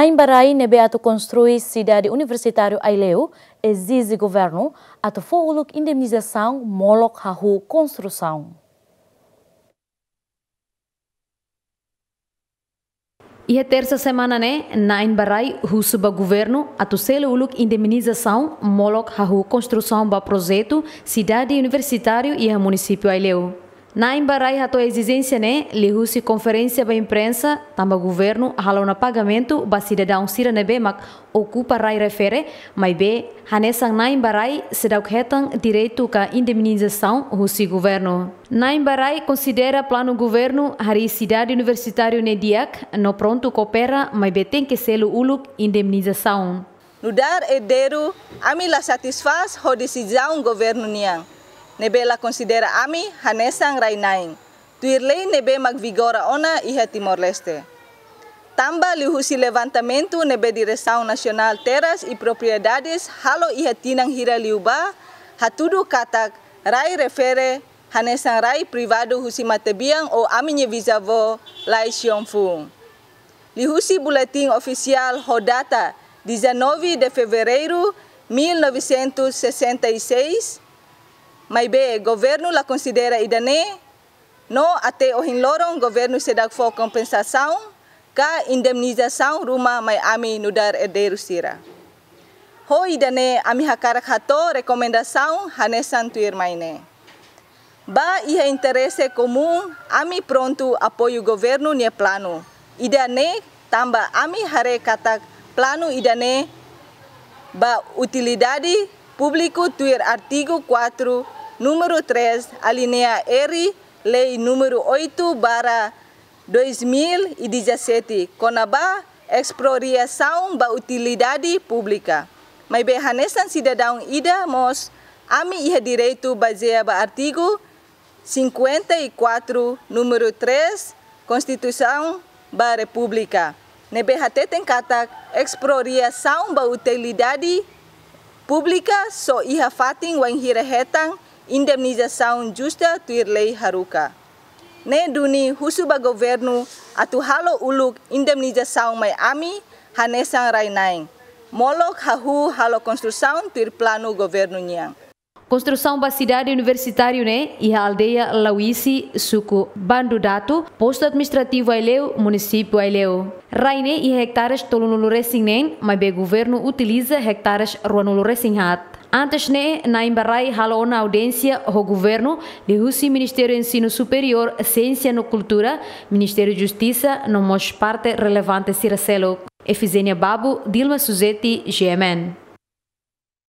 Naim Barai nebeato construir cidade universitário Aileu, exige governo ato fouluk indemnização molok hahu construção. Ia terça semana né, na Barai Husuba Governo atusele uluk indemnização molok hahu construção ba projeto cidade universitário e município Aileu. Naimbarai embarai a tua exigência né, lihusi conferência para imprensa, tamba governo halou na pagamento ba cidadão sira nebe né, mak ocupa rai refere, mas be hanesang se sedau hetan é direito ka indemnização rusi governo. embarai considera plano governo hari cidade universitário ne né, nediak no pronto coopera, mas be tem que selo uluk indemnização. Nudar dar edero, ami la satisfaz ho decisão governo niang. nebe la considera ami hanesang rainaing. Tuirlei nebe magvigora ona iha Timor-Leste. Tamba lihusi levantamento nebe direção nasional teras i propriedades halo iha tinang hira liuba hatudu katak rai refere hanesang rai privado husi matebiang o aminye visavo lai sionfung. Lihusi Buletim ofisial hodata 19 de Fevereiro 1966, bem, o governo la considera idane, no até o hinloron governo se dá for compensação, ka indemnização ruma mai ami nudar herdeiro sira. Ho idane ami hakarak hato recomendação hanesan tuir maine. Ba iha interesse comum, ami pronto apoio governo nie plano. Idane tamba ami hare katak plano idane ba utilidade público tuir artigo 4 número 3, alinea R, lei número 8, barra 2017, conaba exploração ba utilidade pública. Mas bem, hanesan cidadão ida mos, ami iha direito baseia ba artigo 54, e número 3, Constituição ba República. NBHT tem kata exploração ba utilidade pública so ia fatin wang hetang, indemnização justa tuir lei haruka. Ne duni husuba governu atu halo uluk indemnização mai ami hanesang rainaing. Molok hahu halo construção tuir planu governu nyang. Construção da cidade universitária né? e a aldeia Lauisi, suco Bandudato, posto administrativo Aileu, município Aileu. Raine e hectares tolunulu resinen, né? mas o governo utiliza hectares ruanulu resinhat. Antes né, na Embarrai halou na audiência o governo, Lihusi Ministério do Ensino Superior, Ciência e Cultura, Ministério da Justiça, não mostra parte relevante Ciracelo. Efizenia Babu, Dilma Suzetti, GMN.